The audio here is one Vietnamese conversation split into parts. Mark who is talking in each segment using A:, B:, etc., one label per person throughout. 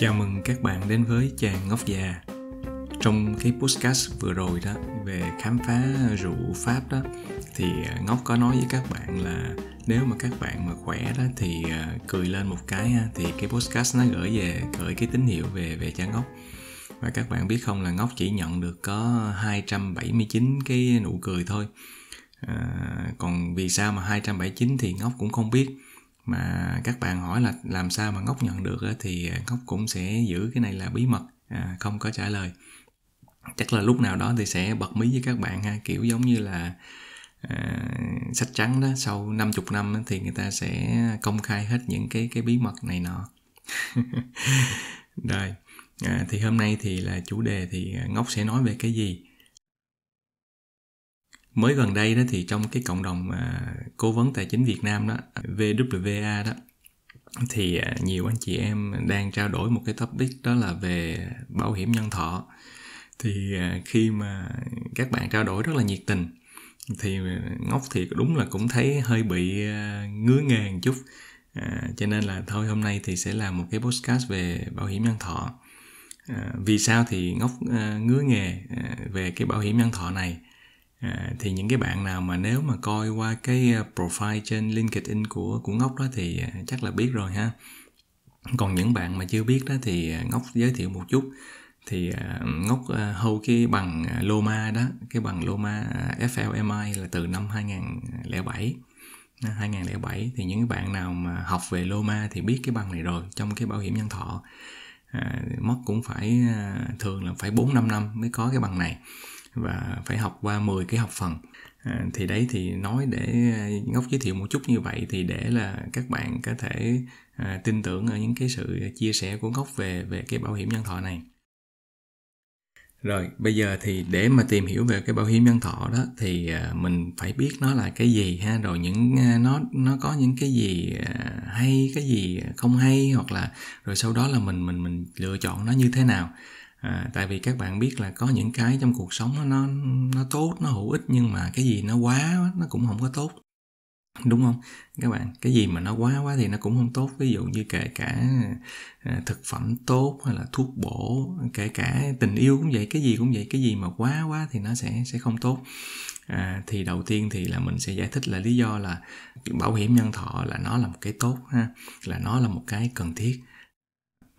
A: Chào mừng các bạn đến với chàng ngốc già Trong cái podcast vừa rồi đó về khám phá rượu Pháp đó thì à, Ngốc có nói với các bạn là nếu mà các bạn mà khỏe đó thì à, cười lên một cái ha thì cái podcast nó gửi về gửi cái tín hiệu về về cha Ngốc và các bạn biết không là Ngốc chỉ nhận được có 279 cái nụ cười thôi à, còn vì sao mà 279 thì Ngốc cũng không biết mà các bạn hỏi là làm sao mà ngốc nhận được thì à, ngốc cũng sẽ giữ cái này là bí mật à, không có trả lời chắc là lúc nào đó thì sẽ bật mí với các bạn ha kiểu giống như là à, sách trắng đó sau 50 năm thì người ta sẽ công khai hết những cái cái bí mật này nọ rồi à, thì hôm nay thì là chủ đề thì à, ngốc sẽ nói về cái gì mới gần đây đó thì trong cái cộng đồng à, cố vấn tài chính Việt Nam đó VWA đó thì à, nhiều anh chị em đang trao đổi một cái topic đó là về bảo hiểm nhân thọ thì à, khi mà các bạn trao đổi rất là nhiệt tình thì ngốc thì đúng là cũng thấy hơi bị à, ngứa nghề một chút à, cho nên là thôi hôm nay thì sẽ làm một cái podcast về bảo hiểm nhân thọ à, vì sao thì ngốc à, ngứa nghề à, về cái bảo hiểm nhân thọ này À, thì những cái bạn nào mà nếu mà coi qua cái ờ, profile trên LinkedIn của của Ngọc đó thì ờ, chắc là biết rồi ha. Còn những bạn mà chưa biết đó thì ờ, Ngọc giới thiệu một chút thì Ngọc hâu cái bằng Loma đó, cái bằng Loma FLMI là từ năm 2007. 2007 thì những bạn nào mà học về Loma thì biết cái bằng này rồi trong cái bảo hiểm nhân thọ. À, mất cũng phải thường là phải 4 5 năm mới có cái bằng này và phải học qua 10 cái học phần à, thì đấy thì nói để à, ngóc giới thiệu một chút như vậy thì để là các bạn có thể à, tin tưởng ở những cái sự chia sẻ của ngóc về về cái bảo hiểm nhân thọ này rồi bây giờ thì để mà tìm hiểu về cái bảo hiểm nhân thọ đó thì mình phải biết nó là cái gì ha rồi những nó nó có những cái gì hay cái gì không hay hoặc là rồi sau đó là mình mình mình lựa chọn nó như thế nào à, tại vì các bạn biết là có những cái trong cuộc sống đó, nó nó tốt nó hữu ích nhưng mà cái gì nó quá nó cũng không có tốt đúng không các bạn cái gì mà nó quá quá thì nó cũng không tốt ví dụ như kể cả à, thực phẩm tốt hay là thuốc bổ kể cả tình yêu cũng vậy cái gì cũng vậy cái gì mà quá quá thì nó sẽ sẽ không tốt à, thì đầu tiên thì là mình sẽ giải thích là lý do là bảo hiểm nhân thọ là nó là một cái tốt ha là nó là một cái cần thiết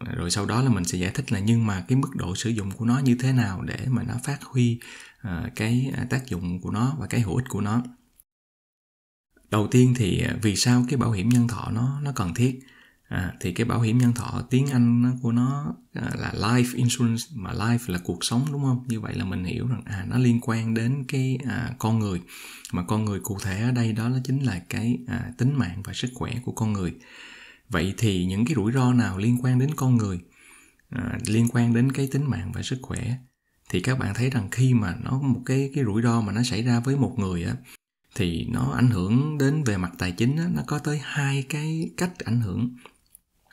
A: rồi sau đó là mình sẽ giải thích là nhưng mà cái mức độ sử dụng của nó như thế nào để mà nó phát huy ờ, cái ờ, tác dụng của nó và cái hữu ích của nó đầu tiên thì ờ, vì sao cái bảo hiểm nhân thọ nó nó cần thiết à, thì cái bảo hiểm nhân thọ tiếng anh của nó là life insurance mà life là cuộc sống đúng không như vậy là mình hiểu rằng à nó liên quan đến cái à, con người mà con người cụ thể ở đây đó là chính là cái à, tính mạng và sức khỏe của con người vậy thì những cái rủi ro nào liên quan đến con người à, liên quan đến cái tính mạng và sức khỏe thì các bạn thấy rằng khi mà nó một cái cái rủi ro mà nó xảy ra với một người á thì nó ảnh hưởng đến về mặt tài chính á, nó có tới hai cái cách ảnh hưởng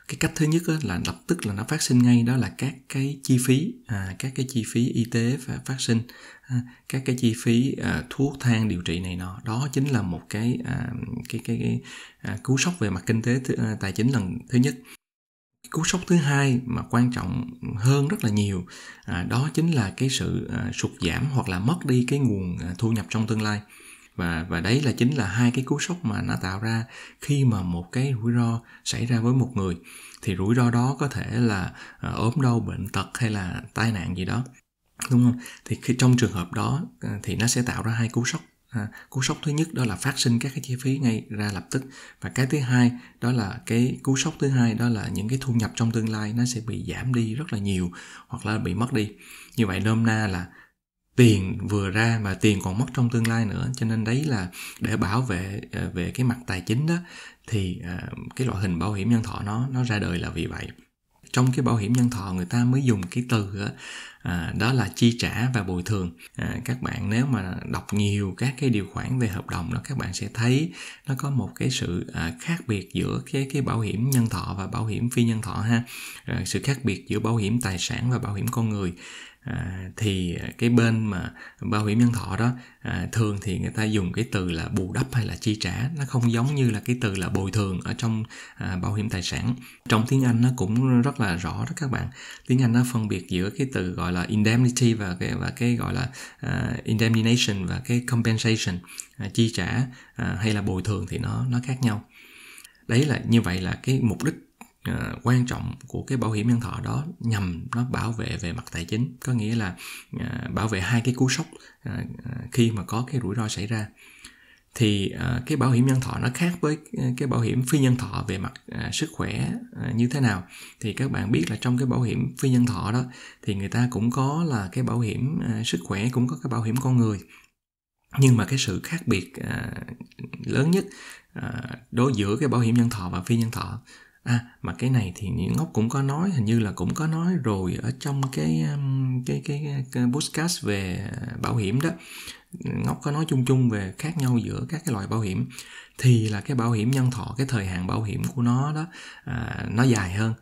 A: cái cách thứ nhất á, là lập tức là nó phát sinh ngay đó là các cái chi phí à, các cái chi phí y tế và phát sinh các cái chi phí à, thuốc thang điều trị này nọ đó chính là một cái à, cái cái, cái à, cú sốc về mặt kinh tế thứ, à, tài chính lần thứ nhất cú sốc thứ hai mà quan trọng hơn rất là nhiều à, đó chính là cái sự à, sụt giảm hoặc là mất đi cái nguồn à, thu nhập trong tương lai và và đấy là chính là hai cái cú sốc mà nó tạo ra khi mà một cái rủi ro xảy ra với một người thì rủi ro đó có thể là à, ốm đau bệnh tật hay là tai nạn gì đó đúng không thì khi trong trường hợp đó à, thì nó sẽ tạo ra hai cú sốc à, cú sốc thứ nhất đó là phát sinh các cái chi phí ngay ra lập tức và cái thứ hai đó là cái cú sốc thứ hai đó là những cái thu nhập trong tương lai nó sẽ bị giảm đi rất là nhiều hoặc là bị mất đi như vậy nôm na là tiền vừa ra mà tiền còn mất trong tương lai nữa cho nên đấy là để bảo vệ à, về cái mặt tài chính đó thì à, cái loại hình bảo hiểm nhân thọ nó nó ra đời là vì vậy trong cái bảo hiểm nhân thọ người ta mới dùng cái từ đó, à, đó là chi trả và bồi thường à, các bạn nếu mà đọc nhiều các cái điều khoản về hợp đồng đó các bạn sẽ thấy nó có một cái sự à, khác biệt giữa cái cái bảo hiểm nhân thọ và bảo hiểm phi nhân thọ ha à, sự khác biệt giữa bảo hiểm tài sản và bảo hiểm con người à, thì à, cái bên mà bảo hiểm nhân thọ đó à, thường thì người ta dùng cái từ là bù đắp hay là chi trả nó không giống như là cái từ là bồi thường ở trong à, bảo hiểm tài sản trong tiếng anh nó cũng rất là rõ đó các bạn tiếng anh nó phân biệt giữa cái từ gọi là indemnity và cái và cái gọi là à, indemnitation và cái compensation à, chi trả à, hay là bồi thường thì nó nó khác nhau đấy là như vậy là cái mục đích À, quan trọng của cái bảo hiểm nhân thọ đó nhằm nó bảo vệ về mặt tài chính có nghĩa là à, bảo vệ hai cái cú sốc à, khi mà có cái rủi ro xảy ra thì cái bảo hiểm nhân thọ nó khác với cái bảo hiểm phi nhân thọ về mặt sức khỏe như thế nào thì các bạn biết là trong cái bảo hiểm phi nhân thọ đó thì người ta cũng có là cái bảo hiểm sức khỏe cũng có cái bảo hiểm con người nhưng mà cái sự khác biệt lớn nhất đối giữa cái bảo hiểm nhân thọ và phi nhân thọ à mà cái này thì ngốc cũng có nói hình như là cũng có nói rồi ở trong cái um, cái cái, cái, podcast về bảo hiểm đó ngốc có nói chung chung về khác nhau giữa các cái loại bảo hiểm thì là cái bảo hiểm nhân thọ cái thời hạn bảo hiểm của nó đó à, nó dài hơn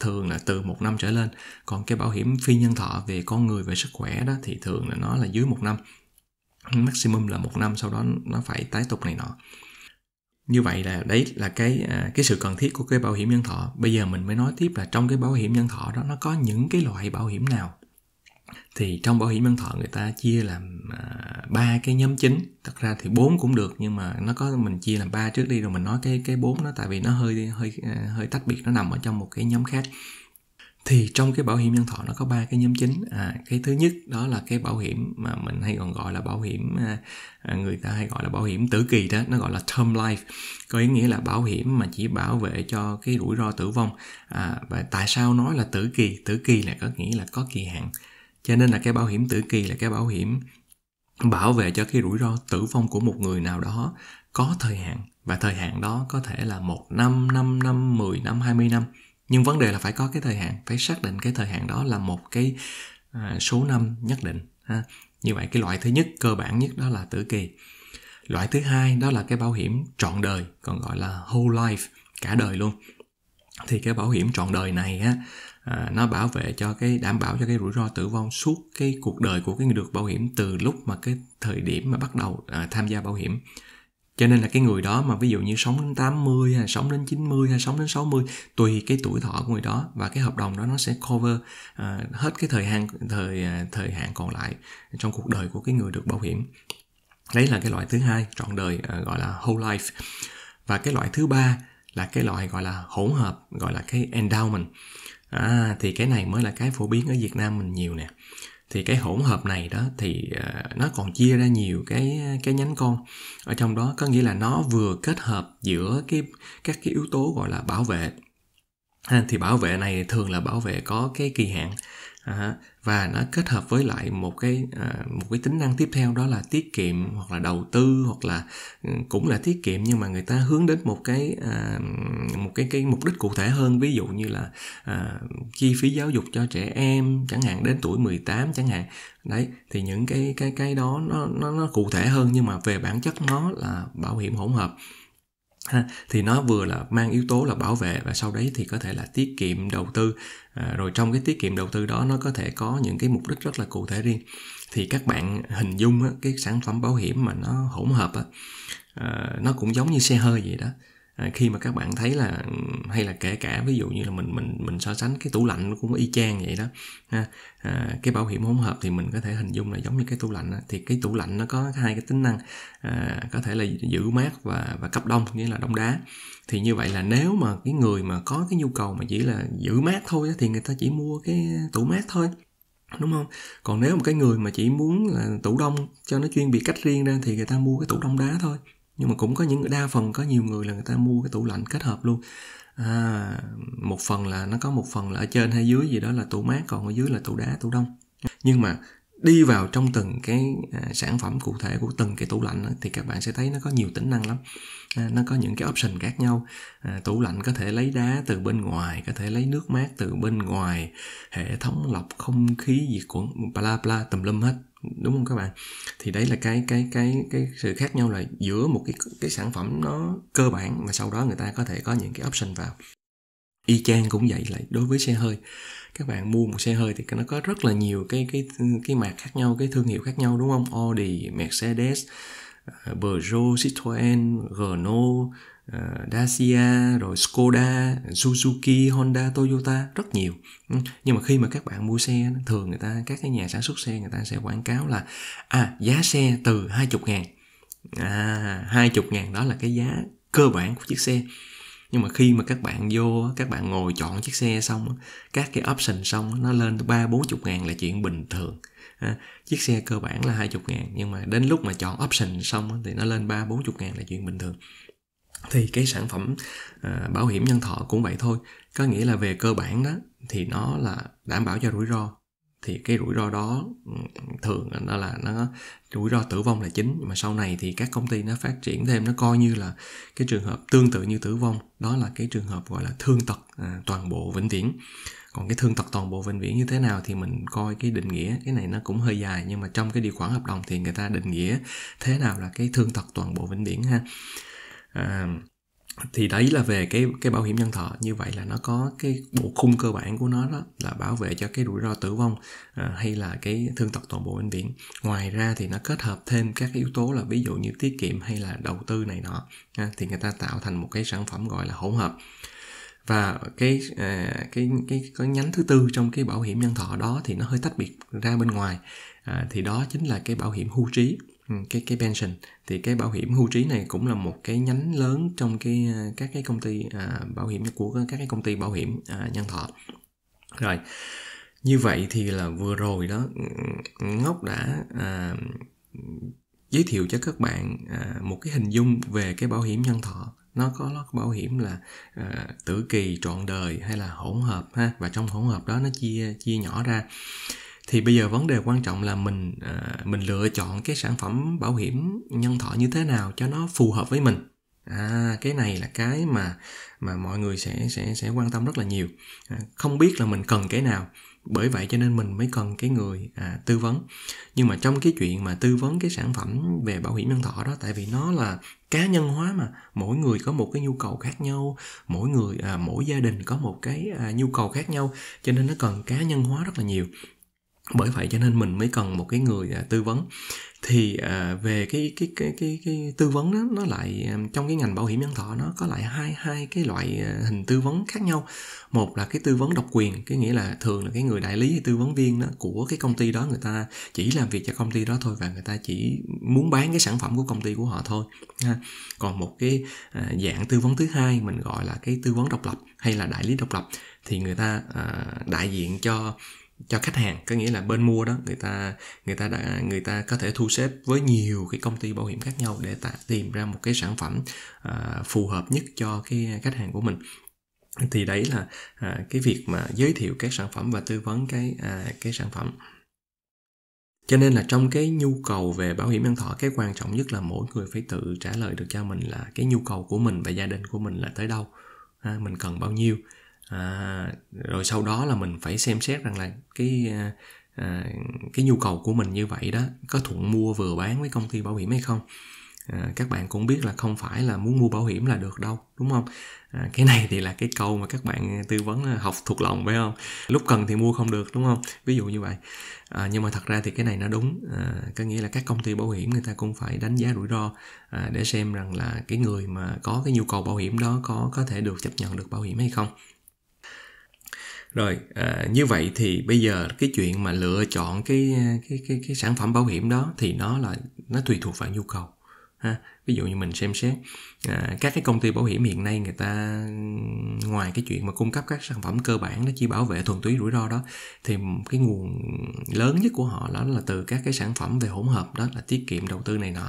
A: thường là từ một năm trở lên còn cái bảo hiểm phi nhân thọ về con người về sức khỏe đó thì thường là nó là dưới một năm maximum là một năm sau đó nó phải tái tục này nọ như vậy là đấy là cái à, cái sự cần thiết của cái bảo hiểm nhân thọ bây giờ mình mới nói tiếp là trong cái bảo hiểm nhân thọ đó nó có những cái loại bảo hiểm nào thì trong bảo hiểm nhân thọ người ta chia làm à, ba cái nhóm chính thật ra thì bốn cũng được nhưng mà nó có mình chia làm ba trước đi rồi mình nói cái cái bốn nó tại vì nó hơi hơi à, hơi tách biệt nó nằm ở trong một cái nhóm khác thì trong cái bảo hiểm nhân thọ nó có ba cái nhóm chính à, cái thứ nhất đó là cái bảo hiểm mà mình hay còn gọi là bảo hiểm à, à, người ta hay gọi là bảo hiểm tử kỳ đó nó gọi là term life có ý nghĩa là bảo hiểm mà chỉ bảo vệ cho cái rủi ro tử vong à, và tại sao nói là tử kỳ tử kỳ là có nghĩa là có kỳ hạn cho nên là cái bảo hiểm tử kỳ là cái bảo hiểm bảo vệ cho cái rủi ro tử vong của một người nào đó có thời hạn và thời hạn đó có thể là một năm, 5 năm, 10 năm, 20 năm nhưng vấn đề là phải có cái thời hạn phải xác định cái thời hạn đó là một cái à, số năm nhất định ha như vậy cái loại thứ nhất cơ bản nhất đó là tử kỳ loại thứ hai đó là cái bảo hiểm trọn đời còn gọi là whole life cả đời luôn thì cái bảo hiểm trọn đời này á à, nó bảo vệ cho cái đảm bảo cho cái rủi ro tử vong suốt cái cuộc đời của cái người được bảo hiểm từ lúc mà cái thời điểm mà bắt đầu à, tham gia bảo hiểm cho nên là cái người đó mà ví dụ như sống đến 80 hay sống đến 90 hay sống đến 60 tùy cái tuổi thọ của người đó và cái hợp đồng đó nó sẽ cover uh, hết cái thời hạn thời ờ, thời hạn còn lại trong cuộc đời của cái người được bảo hiểm đấy là cái loại thứ hai trọn đời uh, gọi là whole life và cái loại thứ ba là cái loại gọi là hỗn hợp gọi là cái endowment à, thì cái này mới là cái phổ biến ở Việt Nam mình nhiều nè thì cái hỗn hợp này đó thì ờ, nó còn chia ra nhiều cái cái nhánh con ở trong đó có nghĩa là nó vừa kết hợp giữa cái các cái yếu tố gọi là bảo vệ thì bảo vệ này thường là bảo vệ có cái kỳ hạn À, và nó kết hợp với lại một cái à, một cái tính năng tiếp theo đó là tiết kiệm hoặc là đầu tư hoặc là ừ, cũng là tiết kiệm nhưng mà người ta hướng đến một cái à, một cái cái mục đích cụ thể hơn ví dụ như là chi phí giáo dục cho trẻ em chẳng hạn đến tuổi 18 chẳng hạn đấy thì những cái cái cái đó nó nó nó cụ thể hơn nhưng mà về bản chất nó là bảo hiểm hỗn hợp ha, thì nó vừa là mang yếu tố là bảo vệ và sau đấy thì có thể là tiết kiệm đầu tư à, rồi trong cái tiết kiệm đầu tư đó nó có thể có những cái mục đích rất là cụ thể riêng thì các bạn hình dung á, cái sản phẩm bảo hiểm mà nó hỗn hợp á, à, nó cũng giống như xe hơi vậy đó à, khi mà các bạn thấy là hay là kể cả ví dụ như là mình mình mình so sánh cái tủ lạnh cũng y chang vậy đó ha à, cái bảo hiểm hỗn hợp thì mình có thể hình dung là giống như cái tủ lạnh đó. thì cái tủ lạnh nó có hai cái tính năng à, có thể là giữ mát và và cấp đông nghĩa là đông đá thì như vậy là nếu mà cái người mà có cái nhu cầu mà chỉ là giữ mát thôi đó, thì người ta chỉ mua cái tủ mát thôi đúng không còn nếu một cái người mà chỉ muốn là tủ đông cho nó chuyên biệt cách riêng ra thì người ta mua cái tủ đông đá thôi nhưng mà cũng có những đa phần có nhiều người là người ta mua cái tủ lạnh kết hợp luôn à, một phần là nó có một phần là ở trên hay dưới gì đó là tủ mát còn ở dưới là tủ đá tủ đông nhưng mà đi vào trong từng cái à, sản phẩm cụ thể của từng cái tủ lạnh thì các bạn sẽ thấy nó có nhiều tính năng lắm à, nó có những cái option khác nhau à, tủ lạnh có thể lấy đá từ bên ngoài có thể lấy nước mát từ bên ngoài hệ thống lọc không khí diệt khuẩn bla bla tùm lum hết đúng không các bạn thì đấy là cái cái cái cái sự khác nhau là giữa một cái cái sản phẩm nó cơ bản mà sau đó người ta có thể có những cái option vào y chang cũng vậy lại đối với xe hơi các bạn mua một xe hơi thì nó có rất là nhiều cái cái cái mặt khác nhau cái thương hiệu khác nhau đúng không Audi Mercedes ờ, Peugeot Citroen Renault ờ, Dacia rồi Skoda Suzuki Honda Toyota rất nhiều ừ, nhưng mà khi mà các bạn mua xe thường người ta các cái nhà sản xuất xe người ta sẽ quảng cáo là à giá xe từ 20 ngàn à 20 ngàn đó là cái giá cơ bản của chiếc xe nhưng mà khi mà các bạn vô các bạn ngồi chọn chiếc xe xong các cái option xong nó lên ba bốn chục ngàn là chuyện bình thường à, chiếc xe cơ bản là hai chục ngàn nhưng mà đến lúc mà chọn option xong thì nó lên ba bốn chục ngàn là chuyện bình thường thì cái sản phẩm à, bảo hiểm nhân thọ cũng vậy thôi có nghĩa là về cơ bản đó thì nó là đảm bảo cho rủi ro thì cái rủi ro đó ừ, thường nó là nó rủi ro tử vong là chính mà sau này thì các công ty nó phát triển thêm nó coi như là cái trường hợp tương tự như tử vong đó là cái trường hợp gọi là thương tật à, toàn bộ vĩnh viễn còn cái thương tật toàn bộ vĩnh viễn như thế nào thì mình coi cái định nghĩa cái này nó cũng hơi dài nhưng mà trong cái điều khoản hợp đồng thì người ta định nghĩa thế nào là cái thương tật toàn bộ vĩnh viễn ha à, thì đấy là về cái cái bảo hiểm nhân thọ như vậy là nó có cái bộ khung cơ bản của nó đó là bảo vệ cho cái rủi ro tử vong à, hay là cái thương tật toàn bộ bệnh viện ngoài ra thì nó kết hợp thêm các yếu tố là ví dụ như tiết kiệm hay là đầu tư này nọ à, thì người ta tạo thành một cái sản phẩm gọi là hỗn hợp và cái à, cái cái cái nhánh thứ tư trong cái bảo hiểm nhân thọ đó thì nó hơi tách biệt ra bên ngoài à, thì đó chính là cái bảo hiểm hưu trí Ừ, cái cái pension thì cái bảo hiểm hưu trí này cũng là một cái nhánh lớn trong cái à, các cái công ty à, bảo hiểm của các cái công ty bảo hiểm à, nhân thọ rồi như vậy thì là vừa rồi đó ừ, ngốc đã à, giới thiệu cho các bạn à, một cái hình dung về cái bảo hiểm nhân thọ nó có nó bảo hiểm là à, tử kỳ trọn đời hay là hỗn hợp ha và trong hỗn hợp đó nó chia chia nhỏ ra thì bây giờ vấn đề quan trọng là mình à, mình lựa chọn cái sản phẩm bảo hiểm nhân thọ như thế nào cho nó phù hợp với mình à cái này là cái mà mà mọi người sẽ sẽ sẽ quan tâm rất là nhiều à, không biết là mình cần cái nào bởi vậy cho nên mình mới cần cái người à, tư vấn nhưng mà trong cái chuyện mà tư vấn cái sản phẩm về bảo hiểm nhân thọ đó tại vì nó là cá nhân hóa mà mỗi người có một cái nhu cầu khác nhau mỗi người à, mỗi gia đình có một cái à, nhu cầu khác nhau cho nên nó cần cá nhân hóa rất là nhiều bởi vậy cho nên mình mới cần một cái người à, tư vấn thì à, về cái cái cái cái cái tư vấn đó nó lại à, trong cái ngành bảo hiểm nhân thọ nó có lại hai hai cái loại à, hình tư vấn khác nhau một là cái tư vấn độc quyền cái nghĩa là thường là cái người đại lý hay tư vấn viên đó của cái công ty đó người ta chỉ làm việc cho công ty đó thôi và người ta chỉ muốn bán cái sản phẩm của công ty của họ thôi ha. còn một cái à, dạng tư vấn thứ hai mình gọi là cái tư vấn độc lập hay là đại lý độc lập thì người ta à, đại diện cho cho khách hàng có nghĩa là bên mua đó người ta người ta đã người ta có thể thu xếp với nhiều cái công ty bảo hiểm khác nhau để tạo tìm ra một cái sản phẩm uh, phù hợp nhất cho cái khách hàng của mình thì đấy là uh, cái việc mà giới thiệu các sản phẩm và tư vấn cái uh, cái sản phẩm cho nên là trong cái nhu cầu về bảo hiểm nhân thọ cái quan trọng nhất là mỗi người phải tự trả lời được cho mình là cái nhu cầu của mình và gia đình của mình là tới đâu à, mình cần bao nhiêu à, rồi sau đó là mình phải xem xét rằng là cái à, à, cái nhu cầu của mình như vậy đó có thuận mua vừa bán với công ty bảo hiểm hay không à, các bạn cũng biết là không phải là muốn mua bảo hiểm là được đâu đúng không à, cái này thì là cái câu mà các bạn tư vấn à, học thuộc lòng phải không lúc cần thì mua không được đúng không ví dụ như vậy à, nhưng mà thật ra thì cái này nó đúng à, có nghĩa là các công ty bảo hiểm người ta cũng phải đánh giá rủi ro à, để xem rằng là cái người mà có cái nhu cầu bảo hiểm đó có có thể được chấp nhận được bảo hiểm hay không rồi à, như vậy thì bây giờ cái chuyện mà lựa chọn cái cái cái cái sản phẩm bảo hiểm đó thì nó là nó tùy thuộc vào nhu cầu ha ví dụ như mình xem xét à, các cái công ty bảo hiểm hiện nay người ta ngoài cái chuyện mà cung cấp các sản phẩm cơ bản nó chỉ bảo vệ thuần túy rủi ro đó thì cái nguồn lớn nhất của họ đó là từ các cái sản phẩm về hỗn hợp đó là tiết kiệm đầu tư này nọ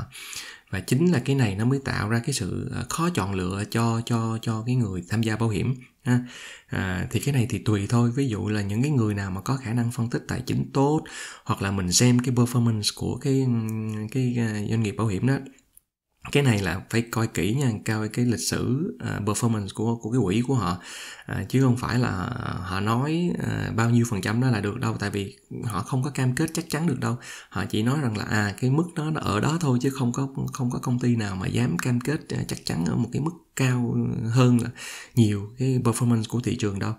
A: và chính là cái này nó mới tạo ra cái sự à, khó chọn lựa cho cho cho cái người tham gia bảo hiểm ha. À, thì cái này thì tùy thôi ví dụ là những cái người nào mà có khả năng phân tích tài chính tốt hoặc là mình xem cái performance của cái cái à, doanh nghiệp bảo hiểm đó cái này là phải coi kỹ nha coi cái lịch sử uh, performance của của cái quỹ của họ uh, chứ không phải là họ nói uh, bao nhiêu phần trăm đó là được đâu tại vì họ không có cam kết chắc chắn được đâu họ chỉ nói rằng là à cái mức đó nó ở đó thôi chứ không có không có công ty nào mà dám cam kết uh, chắc chắn ở một cái mức cao hơn là nhiều cái performance của thị trường đâu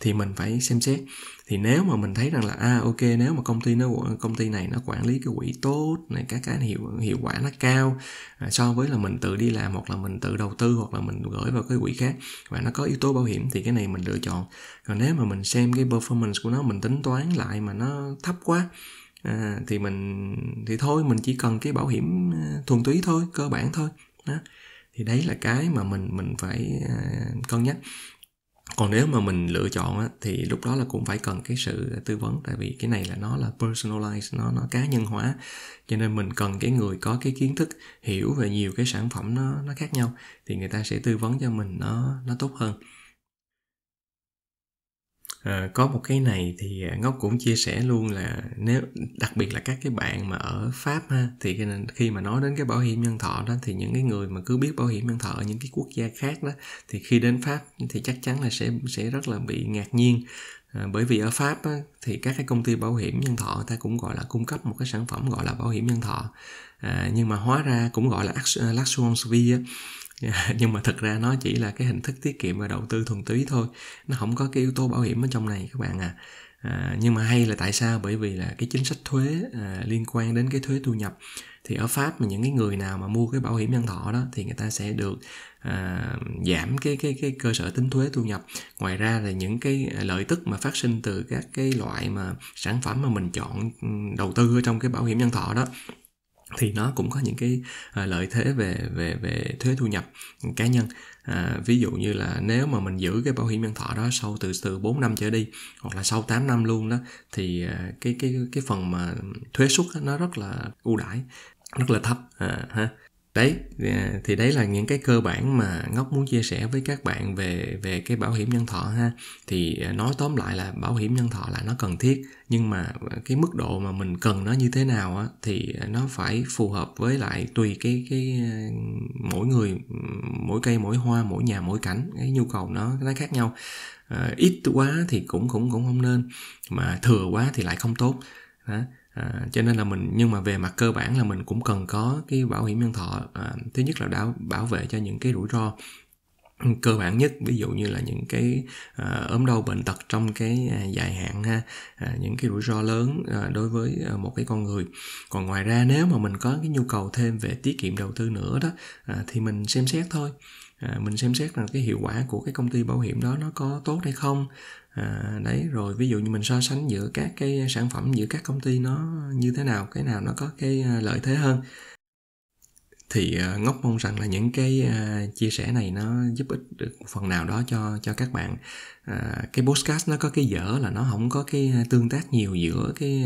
A: thì mình phải xem xét thì nếu mà mình thấy rằng là a à, ok nếu mà công ty nó công ty này nó quản lý cái quỹ tốt này các cái hiệu hiệu quả nó cao à, so với là mình tự đi làm hoặc là mình tự đầu tư hoặc là mình gửi vào cái quỹ khác và nó có yếu tố bảo hiểm thì cái này mình lựa chọn còn nếu mà mình xem cái performance của nó mình tính toán lại mà nó thấp quá à, thì mình thì thôi mình chỉ cần cái bảo hiểm à, thuần túy thôi cơ bản thôi đó thì đấy là cái mà mình mình phải à, cân nhắc còn nếu mà mình lựa chọn á, thì lúc đó là cũng phải cần cái sự tư vấn tại vì cái này là nó là personalize nó nó cá nhân hóa cho nên mình cần cái người có cái kiến thức hiểu về nhiều cái sản phẩm nó nó khác nhau thì người ta sẽ tư vấn cho mình nó nó tốt hơn à, có một cái này thì ờ, ngốc cũng chia sẻ luôn là nếu đặc biệt là các cái bạn mà ở pháp ha thì khi mà nói đến cái bảo hiểm nhân thọ đó thì những cái người mà cứ biết bảo hiểm nhân thọ ở những cái quốc gia khác đó thì khi đến pháp thì chắc chắn là sẽ sẽ rất là bị ngạc nhiên À, bởi vì ở Pháp á, thì các cái công ty bảo hiểm nhân thọ ta cũng gọi là cung cấp một cái sản phẩm gọi là bảo hiểm nhân thọ à, nhưng mà hóa ra cũng gọi là L'assurance nhưng mà thực ra nó chỉ là cái hình thức tiết kiệm và đầu tư thuần túy thôi nó không có cái yếu tố bảo hiểm ở trong này các bạn à À, nhưng mà hay là tại sao bởi vì là cái chính sách thuế à, liên quan đến cái thuế thu nhập thì ở pháp mà những cái người nào mà mua cái bảo hiểm nhân thọ đó thì người ta sẽ được à, giảm cái cái cái cơ sở tính thuế thu nhập ngoài ra là những cái lợi tức mà phát sinh từ các cái loại mà sản phẩm mà mình chọn ừ, đầu tư ở trong cái bảo hiểm nhân thọ đó thì nó cũng có những cái à, lợi thế về về về thuế thu nhập cá nhân à, ví dụ như là nếu mà mình giữ cái bảo hiểm nhân thọ đó sau từ từ 4 năm trở đi hoặc là sau 8 năm luôn đó thì à, cái cái cái phần mà thuế suất nó rất là ưu đãi rất là thấp à, ha đấy à, thì đấy là những cái cơ bản mà ngốc muốn chia sẻ với các bạn về về cái bảo hiểm nhân thọ ha thì à, nói tóm lại là bảo hiểm nhân thọ là nó cần thiết nhưng mà à, cái mức độ mà mình cần nó như thế nào á thì nó phải phù hợp với lại tùy cái cái mỗi người mỗi cây mỗi hoa mỗi nhà mỗi cảnh cái nhu cầu nó nó khác nhau ít quá thì cũng cũng cũng không nên mà thừa quá thì lại không tốt đó à, cho nên là mình nhưng mà về mặt cơ bản là mình cũng cần có cái bảo hiểm nhân thọ à, thứ nhất là đã bảo vệ cho những cái rủi ro cơ bản nhất ví dụ như là những cái à, ốm đau bệnh tật trong cái à, dài hạn ha à, những cái rủi ro lớn à, đối với à, một cái con người còn ngoài ra nếu mà mình có cái nhu cầu thêm về tiết kiệm đầu tư nữa đó à, thì mình xem xét thôi à, mình xem xét rằng cái hiệu quả của cái công ty bảo hiểm đó nó có tốt hay không à, đấy rồi ví dụ như mình so sánh giữa các cái sản phẩm giữa các công ty nó như thế nào cái nào nó có cái à, lợi thế hơn thì à, ngốc mong rằng là những cái à, chia sẻ này nó giúp ích được một phần nào đó cho cho các bạn à, cái podcast nó có cái dở là nó không có cái tương tác nhiều giữa cái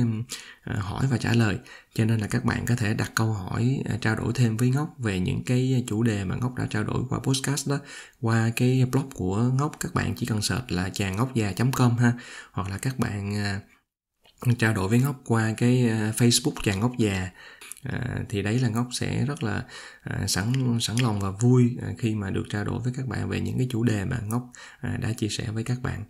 A: hỏi và trả lời cho nên là các bạn có thể đặt câu hỏi trao đổi thêm với ngốc về những cái chủ đề mà ngốc đã trao đổi qua podcast đó qua cái blog của ngốc các bạn chỉ cần search là chàng ngốc già com ha hoặc là các bạn trao đổi với ngốc qua cái facebook chàng ngốc già à, thì đấy là ngốc sẽ rất là à, sẵn sẵn lòng và vui à, khi mà được trao đổi với các bạn về những cái chủ đề mà ngốc à, đã chia sẻ với các bạn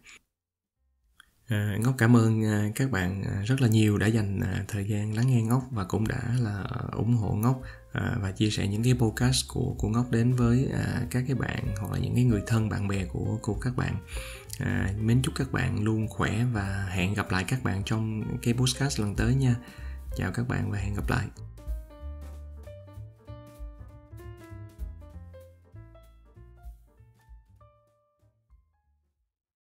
A: À, ngốc cảm ơn à, các bạn à, rất là nhiều đã dành à, thời gian lắng nghe ngốc và cũng đã là ủng hộ ngốc à, và chia sẻ những cái podcast của của ngốc đến với à, các cái bạn hoặc là những cái người thân bạn bè của của các bạn à, mến chúc các bạn luôn khỏe và hẹn gặp lại các bạn trong cái podcast lần tới nha chào các bạn và hẹn gặp lại